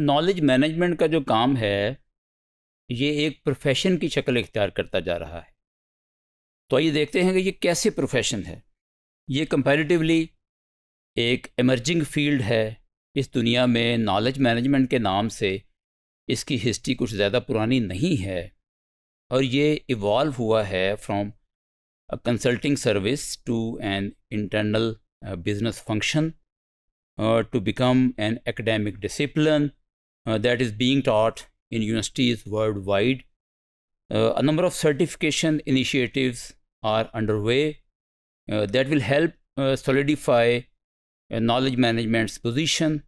Knowledge management का जो काम है ये एक प्रोफेशन की शक्ल इख्तियार करता जा रहा है तो आइए देखते हैं कि ये कैसे प्रोफेशन है ये कंपैरेटिवली एक एमर्जिंग फील्ड है इस दुनिया में नॉलेज मैनेजमेंट के नाम से इसकी हिस्ट्री कुछ ज़्यादा पुरानी नहीं है और ये इवॉल्व हुआ है from a consulting service to an internal business function to become an academic discipline uh, that is being taught in universities worldwide. Uh, a number of certification initiatives are underway uh, that will help solidify knowledge management's position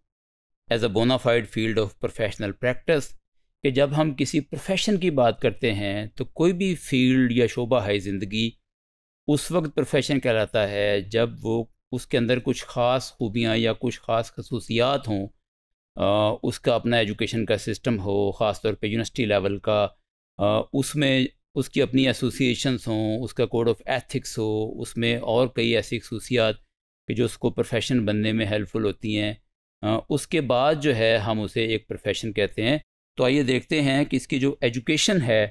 as a bonafide field of professional practice कि जब हम किसी profession की बात करते हैं तो कोई भी फील्ड या शोबा है ज़िंदगी उस वक्त प्रोफेशन कहलाता है जब वो उसके अंदर कुछ ख़ास खूबियाँ या कुछ ख़ास खसूसियात हों उसका अपना एजुकेशन का सिस्टम हो ख़ास तौर पे यूनिवर्सिटी लेवल का उसमें उसकी अपनी एसोसिएशंस हों उसका कोड ऑफ एथिक्स हो उसमें और कई ऐसी खसूसियात कि जो उसको प्रोफेशन बनने में हेल्पफुल होती हैं उसके बाद जो है हम उसे एक प्रोफेशन कहते हैं तो आइए देखते हैं कि इसकी जो एजुकेशन है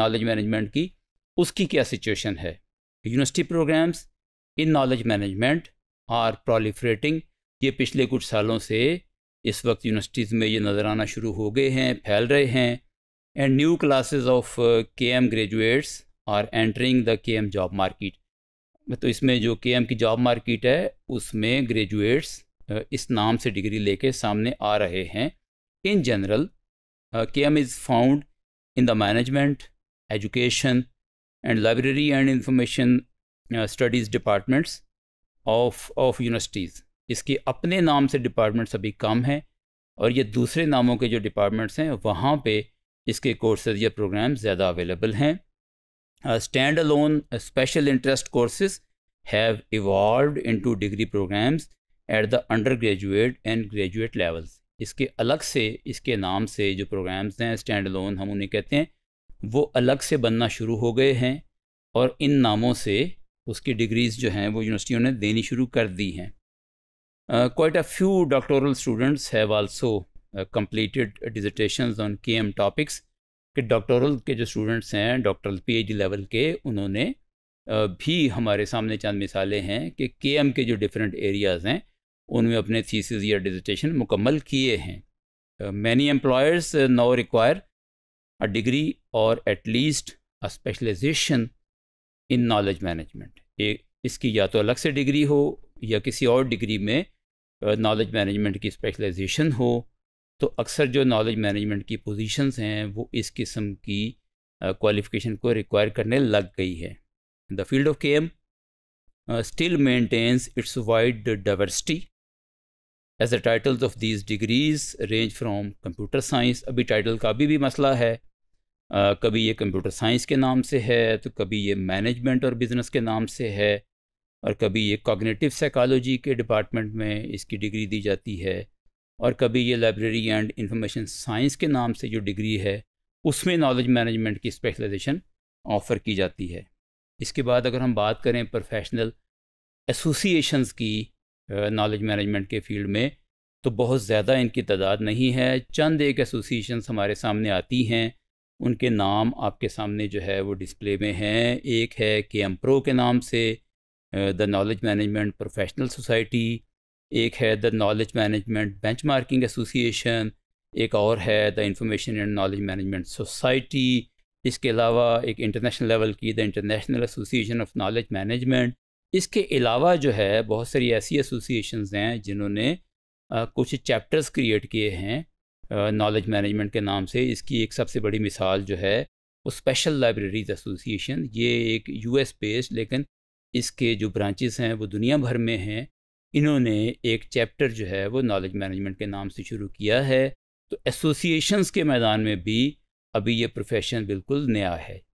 नॉलेज मैनेजमेंट की उसकी क्या सिचुएशन है university programs in knowledge management are proliferating ये पिछले कुछ सालों से इस वक्त यूनिवर्सिटीज़ में ये नज़र आना शुरू हो गए हैं फैल रहे हैं and new classes of K M graduates are entering the K M job market तो इसमें जो के एम की जॉब मार्किट है उसमें ग्रेजुएट्स uh, इस नाम से डिग्री लेके सामने आ रहे हैं in general K M is found in the management education and library and information studies departments of of universities इसके अपने नाम से डिपार्टमेंट्स अभी कम हैं और ये दूसरे नामों के जो डिपार्टमेंट्स हैं वहाँ पे इसके कोर्सेज या प्रोग्राम ज़्यादा अवेलेबल हैं stand alone special interest courses have evolve into degree programs at the undergraduate and graduate levels इसके अलग से इसके नाम से जो प्रोग्राम्स हैं स्टैंड अलोन हम उन्हें कहते हैं वो अलग से बनना शुरू हो गए हैं और इन नामों से उसकी डिग्रीज़ जो हैं वो यूनिवर्सिटियों ने देनी शुरू कर दी हैं Uh, quite a few doctoral students have also uh, completed dissertations on K M topics के डॉक्टोरल के जो स्टूडेंट्स हैं डॉक्टरल पीएचडी लेवल के उन्होंने uh, भी हमारे सामने चंद मिसालें हैं कि के एम के जो डिफरेंट एरियाज़ हैं उनमें अपने थीसिस या डिजिटेशन मुकम्मल किए हैं many employers now require a degree और at least a specialization in knowledge management इसकी या तो अलग से डिग्री हो या किसी और डिग्री में नॉलेज मैनेजमेंट की स्पेशलाइजेशन हो तो अक्सर जो नॉलेज मैनेजमेंट की पोजीशंस हैं वो इस किस्म की क्वालिफिकेशन को रिक्वायर करने लग गई है the field of K M still maintains its wide diversity as the titles of these degrees range from computer science अभी टाइटल का अभी भी मसला है Uh, कभी ये कंप्यूटर साइंस के नाम से है तो कभी ये मैनेजमेंट और बिज़नेस के नाम से है और कभी ये कॉग्निटिव साइकोलॉजी के डिपार्टमेंट में इसकी डिग्री दी जाती है और कभी ये लाइब्रेरी एंड इंफॉर्मेशन साइंस के नाम से जो डिग्री है उसमें नॉलेज मैनेजमेंट की स्पेशलाइजेशन ऑफ़र की जाती है इसके बाद अगर हम बात करें प्रोफेशनल एसोसिएशंस की नॉलेज मैनेजमेंट के फील्ड में तो बहुत ज़्यादा इनकी तादाद नहीं है चंद एक एसोसिएशंस हमारे सामने आती हैं उनके नाम आपके सामने जो है वो डिस्प्ले में हैं एक है के एम प्रो के नाम से the knowledge management professional society एक है the knowledge management benchmarking association एक और है the information and knowledge management society इसके अलावा एक इंटरनेशनल लेवल की the international association of knowledge management इसके अलावा जो है बहुत सारी ऐसी एसोसिएशन हैं जिन्होंने कुछ चैप्टर्स क्रिएट किए हैं नॉलेज मैनेजमेंट के नाम से इसकी एक सबसे बड़ी मिसाल जो है वो स्पेशल लाइब्रेरीज एसोसिएशन ये एक यूएस बेस्ड लेकिन इसके जो ब्रांचेस हैं वो दुनिया भर में हैं इन्होंने एक चैप्टर जो है वो नॉलेज मैनेजमेंट के नाम से शुरू किया है तो एसोसिएशंस के मैदान में भी अभी ये प्रोफेशन बिल्कुल नया है